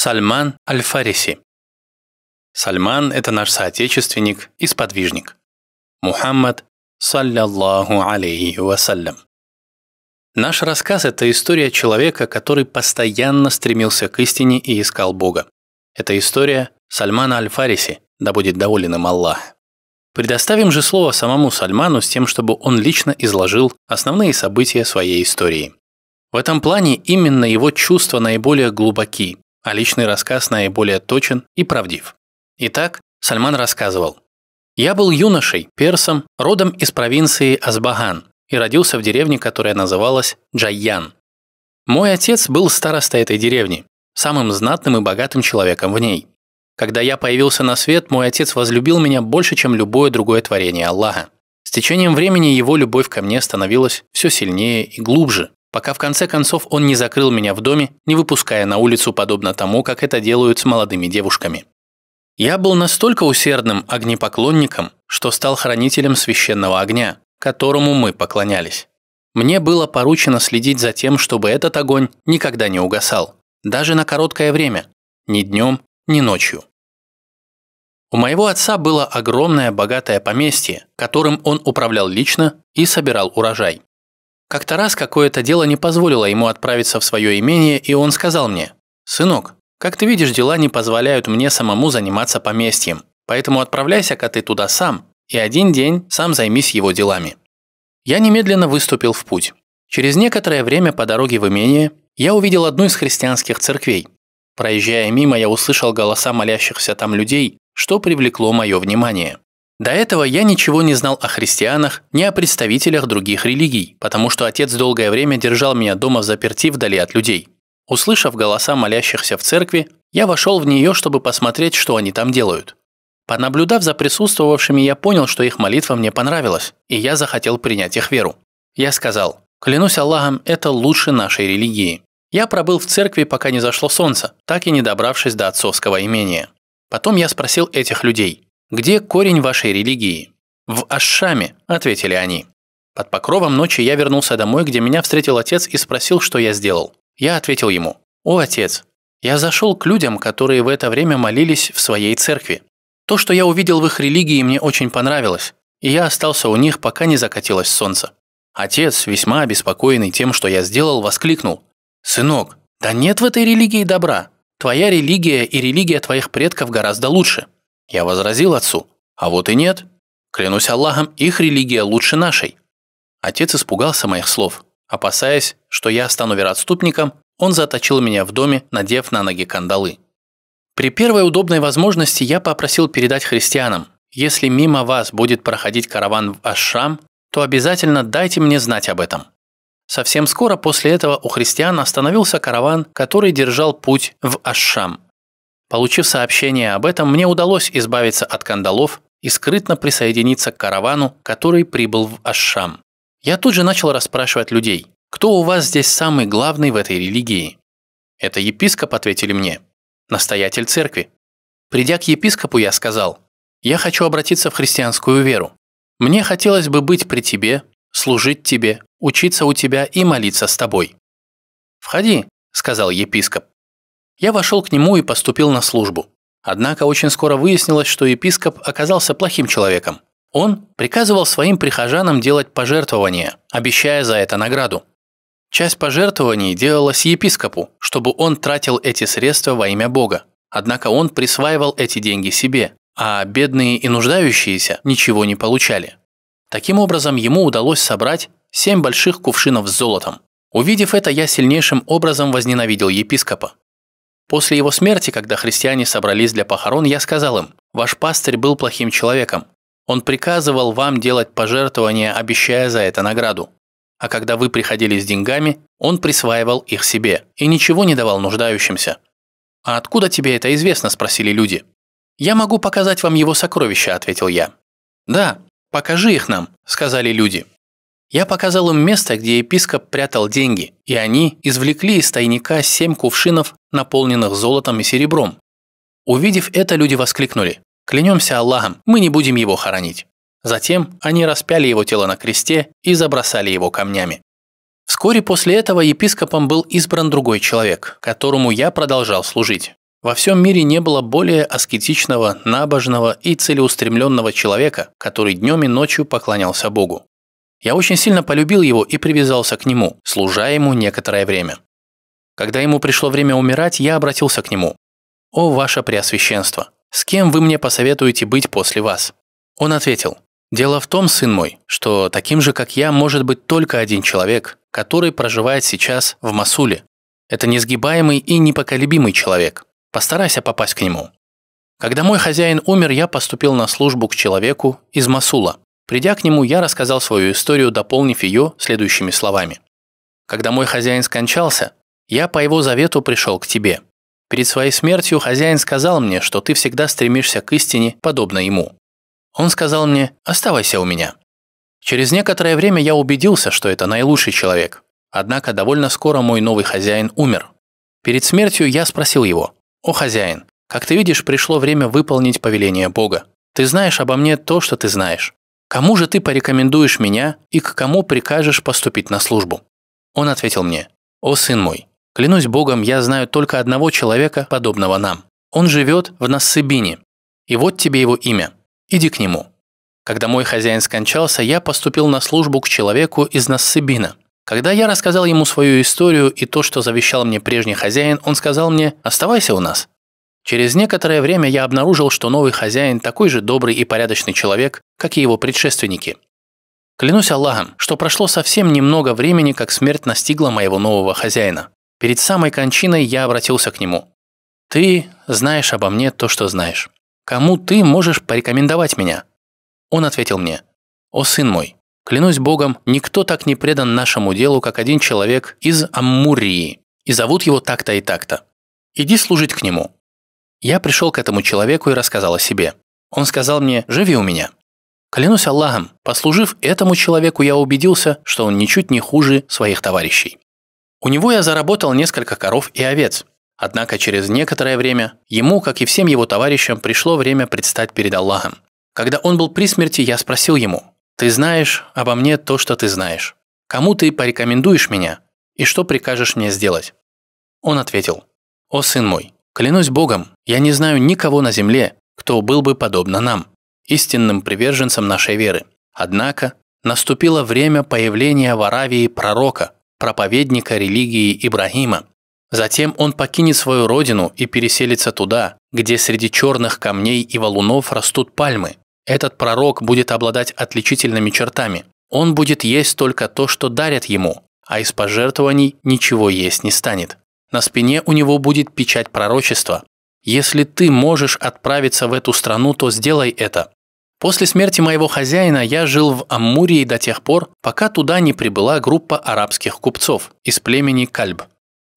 Сальман Аль-Фариси. Сальман – это наш соотечественник и сподвижник. Мухаммад, саллиллаху алейхи вассалям. Наш рассказ – это история человека, который постоянно стремился к истине и искал Бога. Это история Сальмана Аль-Фариси, да будет доволен им Аллах. Предоставим же слово самому Сальману с тем, чтобы он лично изложил основные события своей истории. В этом плане именно его чувства наиболее глубоки, а личный рассказ наиболее точен и правдив. Итак, Сальман рассказывал. «Я был юношей, персом, родом из провинции Азбаган и родился в деревне, которая называлась Джайян. Мой отец был старостой этой деревни, самым знатным и богатым человеком в ней. Когда я появился на свет, мой отец возлюбил меня больше, чем любое другое творение Аллаха. С течением времени его любовь ко мне становилась все сильнее и глубже пока в конце концов он не закрыл меня в доме, не выпуская на улицу, подобно тому, как это делают с молодыми девушками. Я был настолько усердным огнепоклонником, что стал хранителем священного огня, которому мы поклонялись. Мне было поручено следить за тем, чтобы этот огонь никогда не угасал, даже на короткое время, ни днем, ни ночью. У моего отца было огромное богатое поместье, которым он управлял лично и собирал урожай. Как-то раз какое-то дело не позволило ему отправиться в свое имение, и он сказал мне, «Сынок, как ты видишь, дела не позволяют мне самому заниматься поместьем, поэтому отправляйся-ка ты туда сам, и один день сам займись его делами». Я немедленно выступил в путь. Через некоторое время по дороге в имение я увидел одну из христианских церквей. Проезжая мимо, я услышал голоса молящихся там людей, что привлекло мое внимание. До этого я ничего не знал о христианах, ни о представителях других религий, потому что отец долгое время держал меня дома в заперти вдали от людей. Услышав голоса молящихся в церкви, я вошел в нее, чтобы посмотреть, что они там делают. Понаблюдав за присутствовавшими, я понял, что их молитва мне понравилась, и я захотел принять их веру. Я сказал, «Клянусь Аллахом, это лучше нашей религии». Я пробыл в церкви, пока не зашло солнце, так и не добравшись до отцовского имения. Потом я спросил этих людей, «Где корень вашей религии?» «В Ашшаме», – ответили они. Под покровом ночи я вернулся домой, где меня встретил отец и спросил, что я сделал. Я ответил ему, «О, отец, я зашел к людям, которые в это время молились в своей церкви. То, что я увидел в их религии, мне очень понравилось, и я остался у них, пока не закатилось солнце». Отец, весьма обеспокоенный тем, что я сделал, воскликнул, «Сынок, да нет в этой религии добра. Твоя религия и религия твоих предков гораздо лучше». Я возразил отцу, а вот и нет. Клянусь Аллахом, их религия лучше нашей. Отец испугался моих слов. Опасаясь, что я стану вероотступником, он заточил меня в доме, надев на ноги кандалы. При первой удобной возможности я попросил передать христианам, если мимо вас будет проходить караван в Ашрам, то обязательно дайте мне знать об этом. Совсем скоро после этого у христиан остановился караван, который держал путь в Ашшам. Получив сообщение об этом, мне удалось избавиться от кандалов и скрытно присоединиться к каравану, который прибыл в Ашшам. Я тут же начал расспрашивать людей, кто у вас здесь самый главный в этой религии? Это епископ, ответили мне, настоятель церкви. Придя к епископу, я сказал, я хочу обратиться в христианскую веру. Мне хотелось бы быть при тебе, служить тебе, учиться у тебя и молиться с тобой. «Входи», – сказал епископ. Я вошел к нему и поступил на службу. Однако очень скоро выяснилось, что епископ оказался плохим человеком. Он приказывал своим прихожанам делать пожертвования, обещая за это награду. Часть пожертвований делалась епископу, чтобы он тратил эти средства во имя Бога. Однако он присваивал эти деньги себе, а бедные и нуждающиеся ничего не получали. Таким образом, ему удалось собрать семь больших кувшинов с золотом. Увидев это, я сильнейшим образом возненавидел епископа. После его смерти, когда христиане собрались для похорон, я сказал им, «Ваш пастырь был плохим человеком. Он приказывал вам делать пожертвования, обещая за это награду. А когда вы приходили с деньгами, он присваивал их себе и ничего не давал нуждающимся». «А откуда тебе это известно?» – спросили люди. «Я могу показать вам его сокровища», – ответил я. «Да, покажи их нам», – сказали люди. Я показал им место, где епископ прятал деньги, и они извлекли из тайника семь кувшинов, наполненных золотом и серебром. Увидев это, люди воскликнули «Клянемся Аллахом, мы не будем его хоронить». Затем они распяли его тело на кресте и забросали его камнями. Вскоре после этого епископом был избран другой человек, которому я продолжал служить. Во всем мире не было более аскетичного, набожного и целеустремленного человека, который днем и ночью поклонялся Богу. Я очень сильно полюбил его и привязался к нему, служа ему некоторое время. Когда ему пришло время умирать, я обратился к нему. «О, ваше Преосвященство, с кем вы мне посоветуете быть после вас?» Он ответил, «Дело в том, сын мой, что таким же, как я, может быть только один человек, который проживает сейчас в Масуле. Это несгибаемый и непоколебимый человек. Постарайся попасть к нему». Когда мой хозяин умер, я поступил на службу к человеку из Масула. Придя к нему, я рассказал свою историю, дополнив ее следующими словами. «Когда мой хозяин скончался, я по его завету пришел к тебе. Перед своей смертью хозяин сказал мне, что ты всегда стремишься к истине, подобно ему. Он сказал мне, оставайся у меня. Через некоторое время я убедился, что это наилучший человек. Однако довольно скоро мой новый хозяин умер. Перед смертью я спросил его, «О, хозяин, как ты видишь, пришло время выполнить повеление Бога. Ты знаешь обо мне то, что ты знаешь. Кому же ты порекомендуешь меня и к кому прикажешь поступить на службу?» Он ответил мне, «О, сын мой, клянусь Богом, я знаю только одного человека, подобного нам. Он живет в Нассыбине, и вот тебе его имя. Иди к нему». Когда мой хозяин скончался, я поступил на службу к человеку из Нассыбина. Когда я рассказал ему свою историю и то, что завещал мне прежний хозяин, он сказал мне «Оставайся у нас, Через некоторое время я обнаружил, что новый хозяин такой же добрый и порядочный человек, как и его предшественники. Клянусь Аллахом, что прошло совсем немного времени, как смерть настигла моего нового хозяина. Перед самой кончиной я обратился к нему. «Ты знаешь обо мне то, что знаешь. Кому ты можешь порекомендовать меня?» Он ответил мне. «О сын мой, клянусь Богом, никто так не предан нашему делу, как один человек из Аммурии, и зовут его так-то и так-то. Иди служить к нему, я пришел к этому человеку и рассказал о себе. Он сказал мне «Живи у меня». Клянусь Аллахом, послужив этому человеку, я убедился, что он ничуть не хуже своих товарищей. У него я заработал несколько коров и овец. Однако через некоторое время ему, как и всем его товарищам, пришло время предстать перед Аллахом. Когда он был при смерти, я спросил ему, «Ты знаешь обо мне то, что ты знаешь. Кому ты порекомендуешь меня? И что прикажешь мне сделать?» Он ответил, «О сын мой, Клянусь Богом, я не знаю никого на земле, кто был бы подобно нам, истинным приверженцам нашей веры. Однако наступило время появления в Аравии пророка, проповедника религии Ибрагима. Затем он покинет свою родину и переселится туда, где среди черных камней и валунов растут пальмы. Этот пророк будет обладать отличительными чертами. Он будет есть только то, что дарят ему, а из пожертвований ничего есть не станет. На спине у него будет печать пророчества. Если ты можешь отправиться в эту страну, то сделай это. После смерти моего хозяина я жил в Аммурии до тех пор, пока туда не прибыла группа арабских купцов из племени Кальб.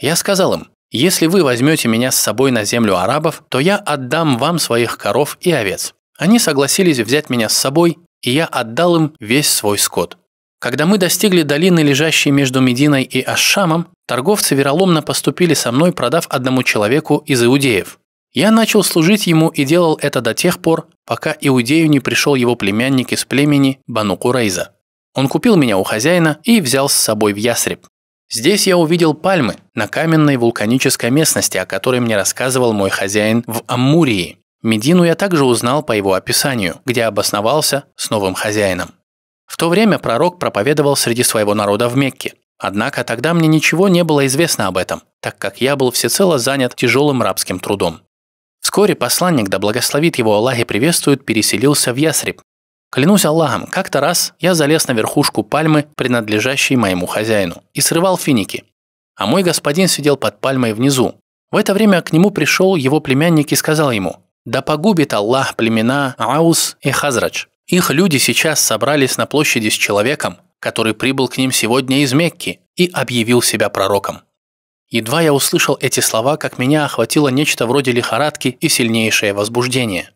Я сказал им, если вы возьмете меня с собой на землю арабов, то я отдам вам своих коров и овец. Они согласились взять меня с собой, и я отдал им весь свой скот. Когда мы достигли долины, лежащей между Мединой и Ашамом, торговцы вероломно поступили со мной, продав одному человеку из иудеев. Я начал служить ему и делал это до тех пор, пока иудею не пришел его племянник из племени Бану Курайза. Он купил меня у хозяина и взял с собой в ясреб. Здесь я увидел пальмы на каменной вулканической местности, о которой мне рассказывал мой хозяин в Аммурии. Медину я также узнал по его описанию, где обосновался с новым хозяином. В то время пророк проповедовал среди своего народа в Мекке. Однако тогда мне ничего не было известно об этом, так как я был всецело занят тяжелым рабским трудом. Вскоре посланник, да благословит его Аллах и приветствует, переселился в Ясреб. Клянусь Аллахом, как-то раз я залез на верхушку пальмы, принадлежащей моему хозяину, и срывал финики. А мой господин сидел под пальмой внизу. В это время к нему пришел его племянник и сказал ему, «Да погубит Аллах племена Аус и Хазрач, их люди сейчас собрались на площади с человеком, который прибыл к ним сегодня из Мекки и объявил себя пророком. Едва я услышал эти слова, как меня охватило нечто вроде лихорадки и сильнейшее возбуждение.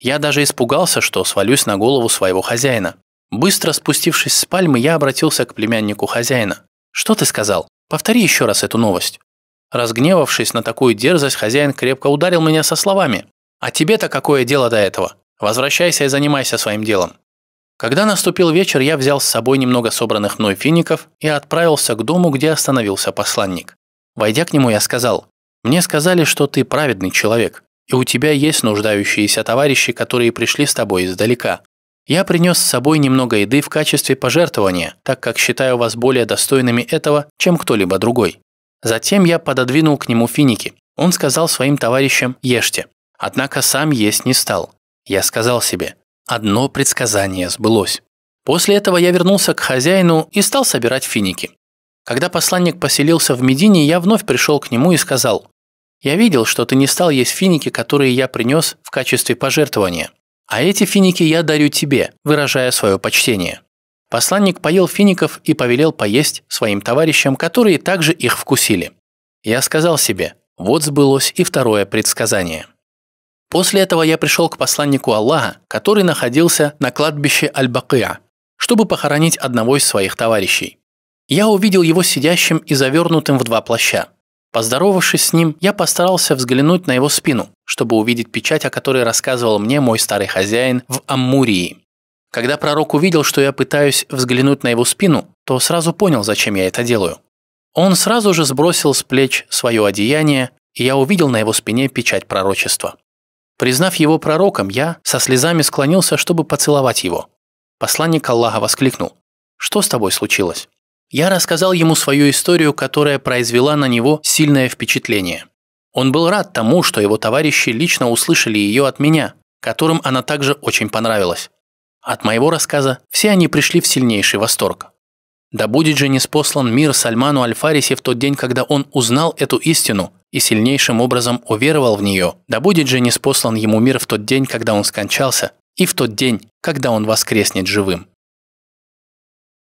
Я даже испугался, что свалюсь на голову своего хозяина. Быстро спустившись с пальмы, я обратился к племяннику хозяина. «Что ты сказал? Повтори еще раз эту новость». Разгневавшись на такую дерзость, хозяин крепко ударил меня со словами. «А тебе-то какое дело до этого? Возвращайся и занимайся своим делом. Когда наступил вечер, я взял с собой немного собранных мной фиников и отправился к дому, где остановился посланник. Войдя к нему, я сказал, «Мне сказали, что ты праведный человек, и у тебя есть нуждающиеся товарищи, которые пришли с тобой издалека. Я принес с собой немного еды в качестве пожертвования, так как считаю вас более достойными этого, чем кто-либо другой». Затем я пододвинул к нему финики. Он сказал своим товарищам «Ешьте». Однако сам есть не стал. Я сказал себе, одно предсказание сбылось. После этого я вернулся к хозяину и стал собирать финики. Когда посланник поселился в Медине, я вновь пришел к нему и сказал, «Я видел, что ты не стал есть финики, которые я принес в качестве пожертвования. А эти финики я дарю тебе, выражая свое почтение». Посланник поел фиников и повелел поесть своим товарищам, которые также их вкусили. Я сказал себе, вот сбылось и второе предсказание. После этого я пришел к посланнику Аллаха, который находился на кладбище Аль-Бакыя, чтобы похоронить одного из своих товарищей. Я увидел его сидящим и завернутым в два плаща. Поздоровавшись с ним, я постарался взглянуть на его спину, чтобы увидеть печать, о которой рассказывал мне мой старый хозяин в Аммурии. Когда пророк увидел, что я пытаюсь взглянуть на его спину, то сразу понял, зачем я это делаю. Он сразу же сбросил с плеч свое одеяние, и я увидел на его спине печать пророчества. Признав его пророком, я со слезами склонился, чтобы поцеловать его. Посланник Аллаха воскликнул. «Что с тобой случилось?» Я рассказал ему свою историю, которая произвела на него сильное впечатление. Он был рад тому, что его товарищи лично услышали ее от меня, которым она также очень понравилась. От моего рассказа все они пришли в сильнейший восторг. Да будет же неспослан мир Сальману Аль-Фарисе в тот день, когда он узнал эту истину и сильнейшим образом уверовал в нее, да будет же неспослан ему мир в тот день, когда он скончался, и в тот день, когда он воскреснет живым.